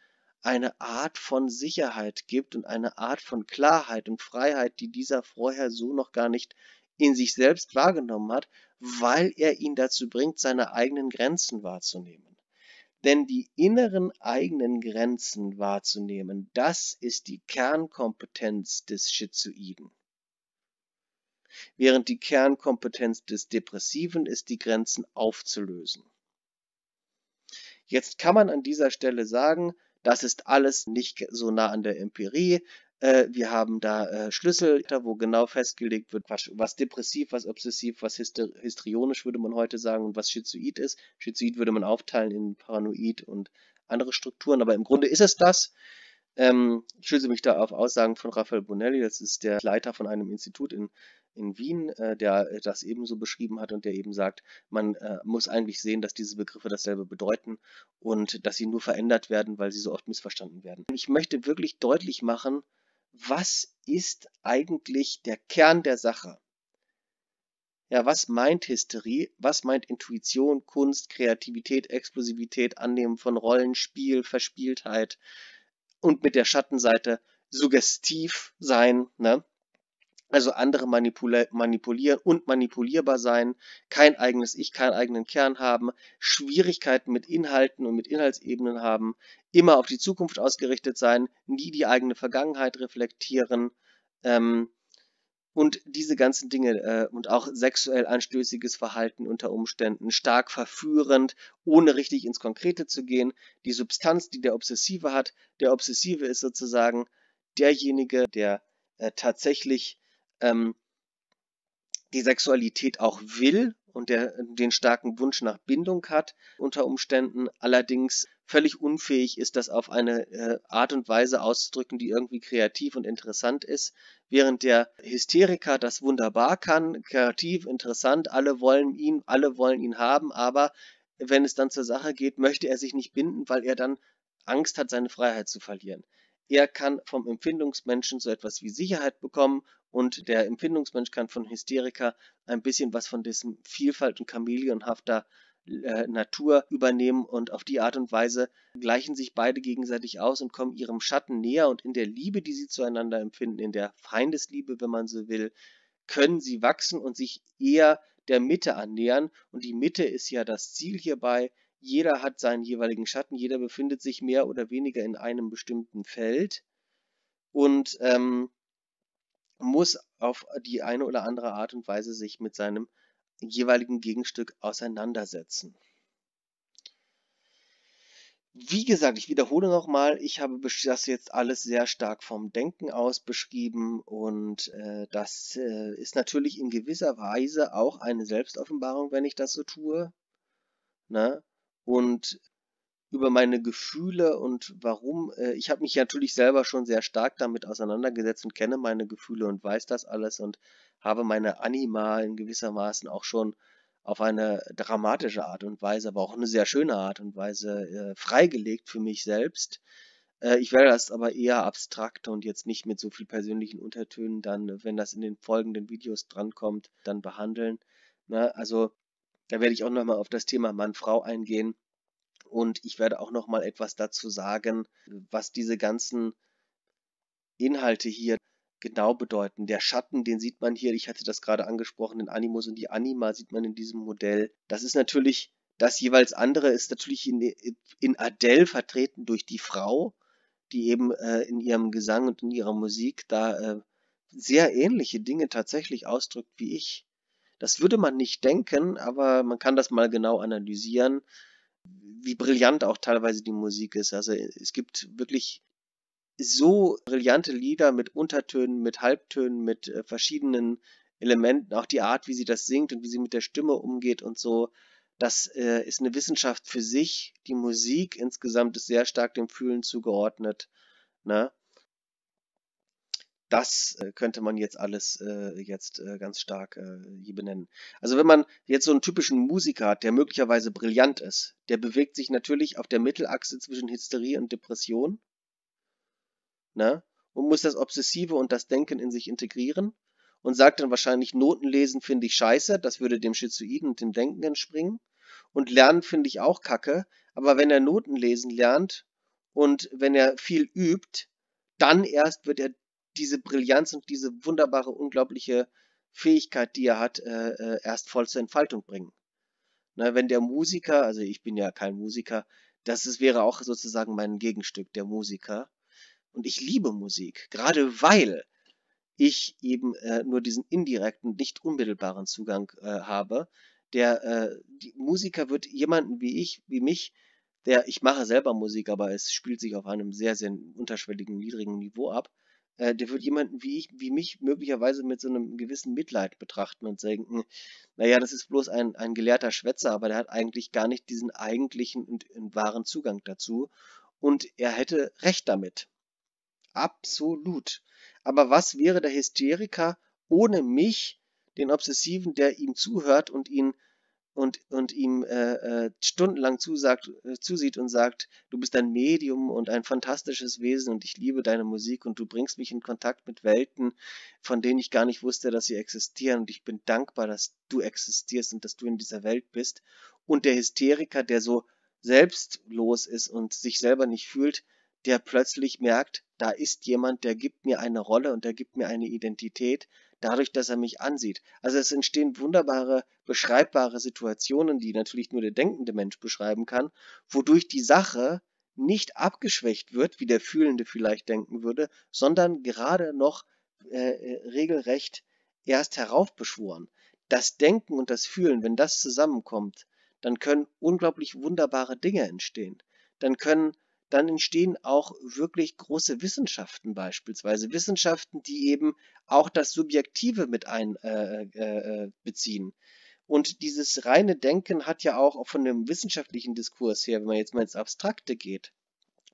Speaker 1: eine Art von Sicherheit gibt und eine Art von Klarheit und Freiheit, die dieser vorher so noch gar nicht in sich selbst wahrgenommen hat, weil er ihn dazu bringt, seine eigenen Grenzen wahrzunehmen. Denn die inneren eigenen Grenzen wahrzunehmen, das ist die Kernkompetenz des Schizoiden. Während die Kernkompetenz des Depressiven ist, die Grenzen aufzulösen. Jetzt kann man an dieser Stelle sagen, das ist alles nicht so nah an der Empirie, äh, wir haben da äh, Schlüssel, wo genau festgelegt wird, was, depressiv, was obsessiv, was histrionisch würde man heute sagen und was schizoid ist. Schizoid würde man aufteilen in paranoid und andere Strukturen, aber im Grunde ist es das. Ähm, ich schließe mich da auf Aussagen von Raphael Bonelli, das ist der Leiter von einem Institut in, in Wien, äh, der das ebenso beschrieben hat und der eben sagt, man muss eigentlich sehen, dass diese Begriffe dasselbe bedeuten und dass sie nur verändert werden, weil sie so oft missverstanden werden. Ich möchte wirklich deutlich machen, was ist eigentlich der Kern der Sache? Ja, was meint Hysterie? Was meint Intuition, Kunst, Kreativität, Explosivität, Annehmen von Rollen, Spiel, Verspieltheit und mit der Schattenseite suggestiv sein? Ne? Also andere manipulieren und manipulierbar sein, kein eigenes Ich, keinen eigenen Kern haben, Schwierigkeiten mit Inhalten und mit Inhaltsebenen haben, immer auf die Zukunft ausgerichtet sein, nie die eigene Vergangenheit reflektieren ähm, und diese ganzen Dinge äh, und auch sexuell anstößiges Verhalten unter Umständen, stark verführend, ohne richtig ins Konkrete zu gehen. Die Substanz, die der Obsessive hat, der Obsessive ist sozusagen derjenige, der äh, tatsächlich ähm, die Sexualität auch will und der den starken Wunsch nach Bindung hat unter Umständen, allerdings völlig unfähig ist, das auf eine äh, Art und Weise auszudrücken, die irgendwie kreativ und interessant ist, während der Hysteriker das wunderbar kann, kreativ, interessant, alle wollen ihn, alle wollen ihn haben, aber wenn es dann zur Sache geht, möchte er sich nicht binden, weil er dann Angst hat, seine Freiheit zu verlieren. Er kann vom Empfindungsmenschen so etwas wie Sicherheit bekommen und der Empfindungsmensch kann von Hysteriker ein bisschen was von diesem Vielfalt und Chamäleonhafter äh, Natur übernehmen und auf die Art und Weise gleichen sich beide gegenseitig aus und kommen ihrem Schatten näher und in der Liebe, die sie zueinander empfinden, in der Feindesliebe, wenn man so will, können sie wachsen und sich eher der Mitte annähern und die Mitte ist ja das Ziel hierbei. Jeder hat seinen jeweiligen Schatten, jeder befindet sich mehr oder weniger in einem bestimmten Feld und ähm, muss auf die eine oder andere Art und Weise sich mit seinem jeweiligen Gegenstück auseinandersetzen. Wie gesagt, ich wiederhole nochmal, ich habe das jetzt alles sehr stark vom Denken aus beschrieben und äh, das äh, ist natürlich in gewisser Weise auch eine Selbstoffenbarung, wenn ich das so tue. Ne? Und über meine Gefühle und warum. Äh, ich habe mich natürlich selber schon sehr stark damit auseinandergesetzt und kenne meine Gefühle und weiß das alles und habe meine Anima in gewissermaßen auch schon auf eine dramatische Art und Weise, aber auch eine sehr schöne Art und Weise äh, freigelegt für mich selbst. Äh, ich werde das aber eher abstrakt und jetzt nicht mit so viel persönlichen Untertönen dann, wenn das in den folgenden Videos drankommt, dann behandeln. Na, ne? also da werde ich auch nochmal auf das Thema Mann-Frau eingehen und ich werde auch noch mal etwas dazu sagen, was diese ganzen Inhalte hier genau bedeuten. Der Schatten, den sieht man hier, ich hatte das gerade angesprochen, den Animus und die Anima sieht man in diesem Modell. Das ist natürlich, das jeweils andere ist natürlich in, in Adele vertreten durch die Frau, die eben äh, in ihrem Gesang und in ihrer Musik da äh, sehr ähnliche Dinge tatsächlich ausdrückt wie ich. Das würde man nicht denken, aber man kann das mal genau analysieren wie brillant auch teilweise die Musik ist. Also es gibt wirklich so brillante Lieder mit Untertönen, mit Halbtönen, mit äh, verschiedenen Elementen, auch die Art, wie sie das singt und wie sie mit der Stimme umgeht und so. Das äh, ist eine Wissenschaft für sich. Die Musik insgesamt ist sehr stark dem Fühlen zugeordnet. Ne? das äh, könnte man jetzt alles äh, jetzt äh, ganz stark äh, hier benennen. Also wenn man jetzt so einen typischen Musiker hat, der möglicherweise brillant ist, der bewegt sich natürlich auf der Mittelachse zwischen Hysterie und Depression ne? und muss das Obsessive und das Denken in sich integrieren und sagt dann wahrscheinlich, Notenlesen finde ich scheiße, das würde dem Schizoiden und dem Denken entspringen und Lernen finde ich auch kacke, aber wenn er Notenlesen lernt und wenn er viel übt, dann erst wird er diese Brillanz und diese wunderbare, unglaubliche Fähigkeit, die er hat, äh, äh erst voll zur Entfaltung bringen. Na, ne, wenn der Musiker, also ich bin ja kein Musiker, das ist, wäre auch sozusagen mein Gegenstück, der Musiker. Und ich liebe Musik, gerade weil ich eben äh, nur diesen indirekten, nicht unmittelbaren Zugang äh, habe. Der äh, Musiker wird jemanden wie ich, wie mich, der ich mache selber Musik, aber es spielt sich auf einem sehr, sehr unterschwelligen, niedrigen Niveau ab äh, der wird jemanden wie ich, wie mich möglicherweise mit so einem gewissen Mitleid betrachten und denken, naja, das ist bloß ein, ein gelehrter Schwätzer, aber der hat eigentlich gar nicht diesen eigentlichen und, und wahren Zugang dazu. Und er hätte recht damit. Absolut. Aber was wäre der Hysteriker ohne mich, den Obsessiven, der ihm zuhört und ihn und, und ihm äh, äh, stundenlang zusagt, äh, zusieht und sagt, du bist ein Medium und ein fantastisches Wesen und ich liebe deine Musik und du bringst mich in Kontakt mit Welten, von denen ich gar nicht wusste, dass sie existieren und ich bin dankbar, dass du existierst und dass du in dieser Welt bist. Und der Hysteriker, der so selbstlos ist und sich selber nicht fühlt, der plötzlich merkt, da ist jemand, der gibt mir eine Rolle und der gibt mir eine Identität, dadurch, dass er mich ansieht. Also es entstehen wunderbare, beschreibbare Situationen, die natürlich nur der denkende Mensch beschreiben kann, wodurch die Sache nicht abgeschwächt wird, wie der Fühlende vielleicht denken würde, sondern gerade noch äh, äh regelrecht erst heraufbeschworen. Das Denken und das Fühlen, wenn das zusammenkommt, dann können unglaublich wunderbare Dinge entstehen. Dann können dann entstehen auch wirklich große Wissenschaften beispielsweise. Wissenschaften, die eben auch das Subjektive mit einbeziehen. Äh, äh, äh und dieses reine Denken hat ja auch, von dem wissenschaftlichen Diskurs her, wenn man jetzt mal ins Abstrakte geht,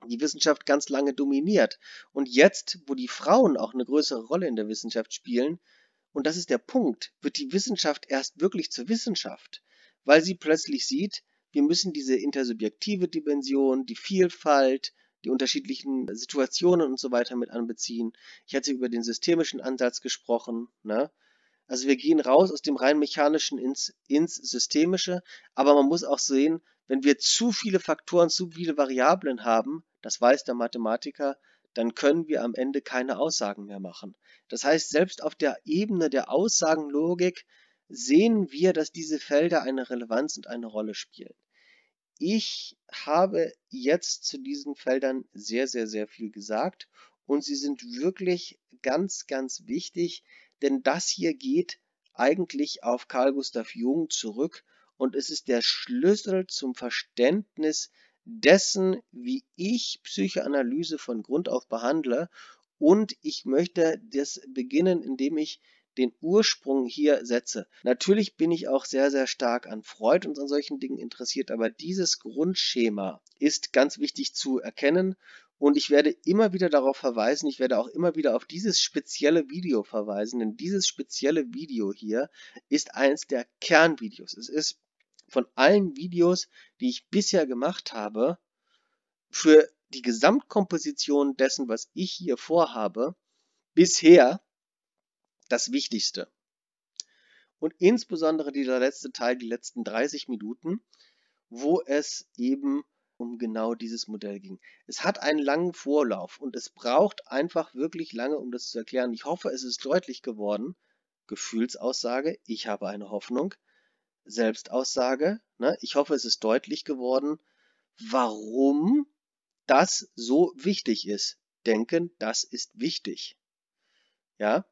Speaker 1: die Wissenschaft ganz lange dominiert. Und jetzt, wo die Frauen auch eine größere Rolle in der Wissenschaft spielen, und das ist der Punkt, wird die Wissenschaft erst wirklich zur Wissenschaft, weil sie plötzlich sieht, wir müssen diese intersubjektive Dimension, die Vielfalt, die unterschiedlichen Situationen und so weiter mit anbeziehen. Ich hatte über den systemischen Ansatz gesprochen. Ne? Also wir gehen raus aus dem rein mechanischen ins, ins systemische, aber man muss auch sehen, wenn wir zu viele Faktoren, zu viele Variablen haben, das weiß der Mathematiker, dann können wir am Ende keine Aussagen mehr machen. Das heißt, selbst auf der Ebene der Aussagenlogik sehen wir, dass diese Felder eine Relevanz und eine Rolle spielen. Ich habe jetzt zu diesen Feldern sehr, sehr, sehr viel gesagt und sie sind wirklich ganz, ganz wichtig, denn das hier geht eigentlich auf Carl Gustav Jung zurück und es ist der Schlüssel zum Verständnis dessen, wie ich Psychoanalyse von Grund auf behandle und ich möchte das beginnen, indem ich den Ursprung hier setze. Natürlich bin ich auch sehr, sehr stark an Freud und an solchen Dingen interessiert, aber dieses Grundschema ist ganz wichtig zu erkennen und ich werde immer wieder darauf verweisen, ich werde auch immer wieder auf dieses spezielle Video verweisen, denn dieses spezielle Video hier ist eins der Kernvideos. Es ist von allen Videos, die ich bisher gemacht habe, für die Gesamtkomposition dessen, was ich hier vorhabe, bisher das Wichtigste. Und insbesondere dieser letzte Teil, die letzten 30 Minuten, wo es eben um genau dieses Modell ging. Es hat einen langen Vorlauf und es braucht einfach wirklich lange, um das zu erklären. Ich hoffe, es ist deutlich geworden. Gefühlsaussage, ich habe eine Hoffnung. Selbstaussage, ne? ich hoffe, es ist deutlich geworden, warum das so wichtig ist. Denken, das ist wichtig. Ja,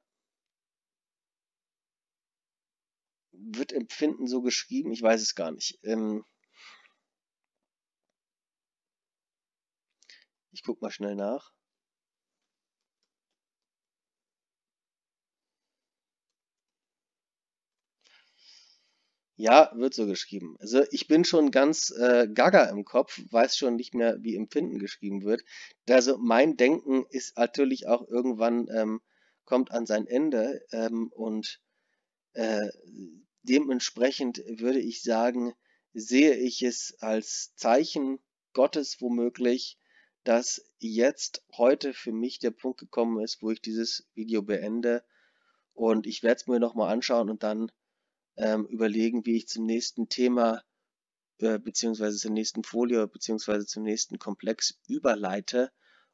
Speaker 1: wird Empfinden so geschrieben? Ich weiß es gar nicht. Ähm ich guck mal schnell nach. Ja, wird so geschrieben. Also ich bin schon ganz äh, gaga im Kopf, weiß schon nicht mehr, wie Empfinden geschrieben wird. Also mein Denken ist natürlich auch irgendwann, ähm, kommt an sein Ende ähm, und äh, Dementsprechend würde ich sagen, sehe ich es als Zeichen Gottes womöglich, dass jetzt heute für mich der Punkt gekommen ist, wo ich dieses Video beende. Und ich werde es mir nochmal anschauen und dann ähm, überlegen, wie ich zum nächsten Thema äh, beziehungsweise zur nächsten Folie beziehungsweise zum nächsten Komplex überleite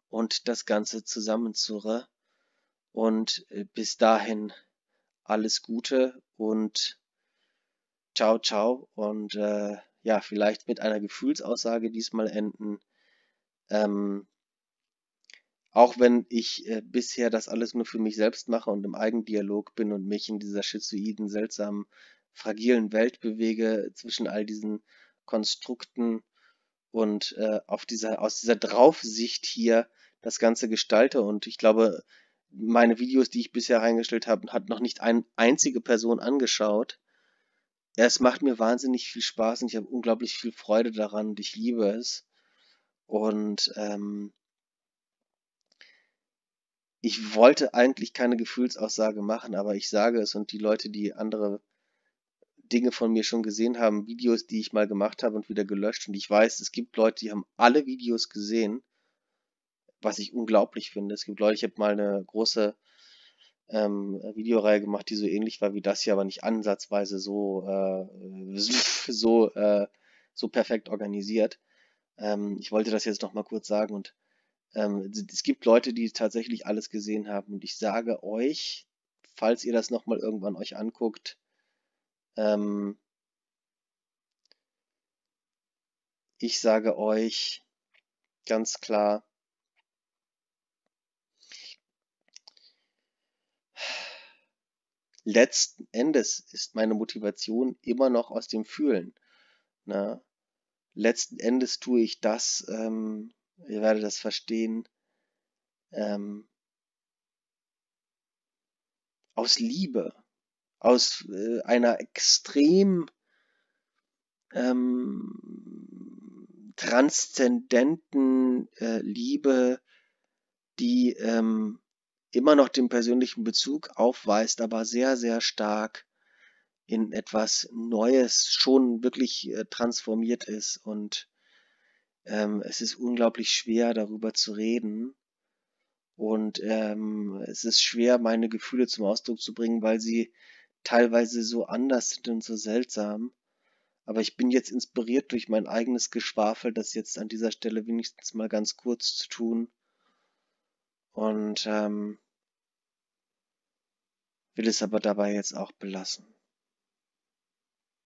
Speaker 1: und das Ganze zusammenzurre. Und äh, bis dahin alles Gute und ciao, ciao und äh, ja, vielleicht mit einer Gefühlsaussage diesmal enden. Ähm, auch wenn ich äh, bisher das alles nur für mich selbst mache und im Eigendialog bin und mich in dieser schizoiden, seltsamen, fragilen Welt bewege zwischen all diesen Konstrukten und äh, auf dieser, aus dieser Draufsicht hier das Ganze gestalte. Und ich glaube, meine Videos, die ich bisher reingestellt habe, hat noch nicht eine einzige Person angeschaut. Ja, es macht mir wahnsinnig viel Spaß und ich habe unglaublich viel Freude daran und ich liebe es. Und ähm, ich wollte eigentlich keine Gefühlsaussage machen, aber ich sage es und die Leute, die andere Dinge von mir schon gesehen haben, Videos, die ich mal gemacht habe und wieder gelöscht. Und ich weiß, es gibt Leute, die haben alle Videos gesehen, was ich unglaublich finde. Es gibt Leute, ich habe mal eine große ähm, Videoreihe gemacht, die so ähnlich war wie das hier, aber nicht ansatzweise so äh, so äh, so perfekt organisiert. Ähm, ich wollte das jetzt noch mal kurz sagen und ähm, es gibt Leute, die tatsächlich alles gesehen haben und ich sage euch, falls ihr das noch mal irgendwann euch anguckt, ähm, ich sage euch ganz klar, letzten Endes ist meine Motivation immer noch aus dem Fühlen. Na? Ne? Letzten Endes tue ich das, ähm, ihr werdet das verstehen, ähm, aus Liebe, aus äh, einer extrem ähm, transzendenten äh, Liebe, die ähm, immer noch den persönlichen Bezug aufweist, aber sehr, sehr stark in etwas Neues schon wirklich äh, transformiert ist. Und ähm, es ist unglaublich schwer, darüber zu reden. Und ähm, es ist schwer, meine Gefühle zum Ausdruck zu bringen, weil sie teilweise so anders sind und so seltsam. Aber ich bin jetzt inspiriert durch mein eigenes Geschwafel, das jetzt an dieser Stelle wenigstens mal ganz kurz zu tun und ähm, will es aber dabei jetzt auch belassen.